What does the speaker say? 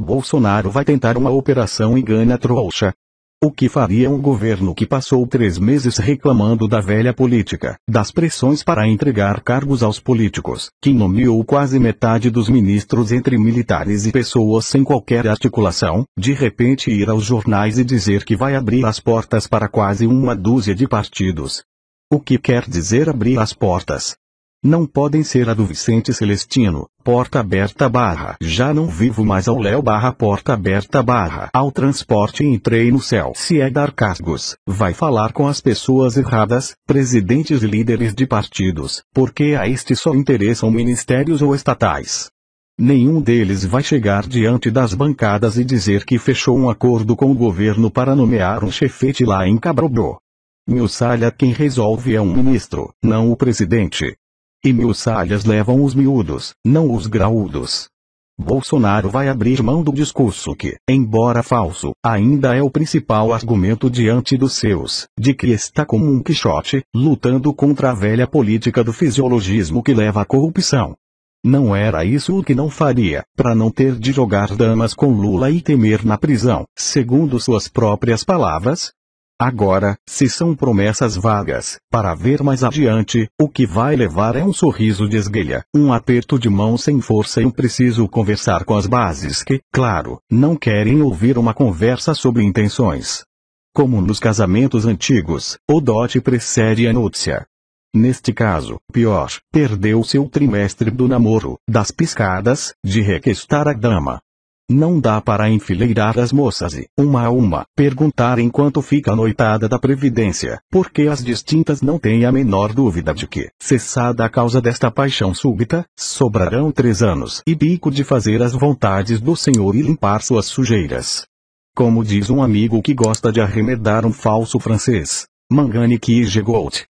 Bolsonaro vai tentar uma operação engana trouxa. O que faria um governo que passou três meses reclamando da velha política, das pressões para entregar cargos aos políticos, que nomeou quase metade dos ministros entre militares e pessoas sem qualquer articulação, de repente ir aos jornais e dizer que vai abrir as portas para quase uma dúzia de partidos? O que quer dizer abrir as portas? Não podem ser a do Vicente Celestino, porta aberta barra. Já não vivo mais ao Léo barra porta aberta barra. Ao transporte entrei no céu. Se é dar cargos, vai falar com as pessoas erradas, presidentes e líderes de partidos, porque a este só interessam ministérios ou estatais. Nenhum deles vai chegar diante das bancadas e dizer que fechou um acordo com o governo para nomear um chefete lá em Cabrobó. Meu salha quem resolve é um ministro, não o presidente. E salhas levam os miúdos, não os graúdos. Bolsonaro vai abrir mão do discurso que, embora falso, ainda é o principal argumento diante dos seus, de que está como um quixote, lutando contra a velha política do fisiologismo que leva à corrupção. Não era isso o que não faria, para não ter de jogar damas com Lula e temer na prisão, segundo suas próprias palavras, Agora, se são promessas vagas, para ver mais adiante, o que vai levar é um sorriso de esguelha, um aperto de mão sem força e um preciso conversar com as bases que, claro, não querem ouvir uma conversa sobre intenções. Como nos casamentos antigos, o dote precede a núpcia. Neste caso, pior, perdeu seu trimestre do namoro, das piscadas, de requestar a dama. Não dá para enfileirar as moças e, uma a uma, perguntar enquanto fica a noitada da Previdência, porque as distintas não têm a menor dúvida de que, cessada a causa desta paixão súbita, sobrarão três anos e bico de fazer as vontades do Senhor e limpar suas sujeiras. Como diz um amigo que gosta de arremedar um falso francês, Mangani que Jegold,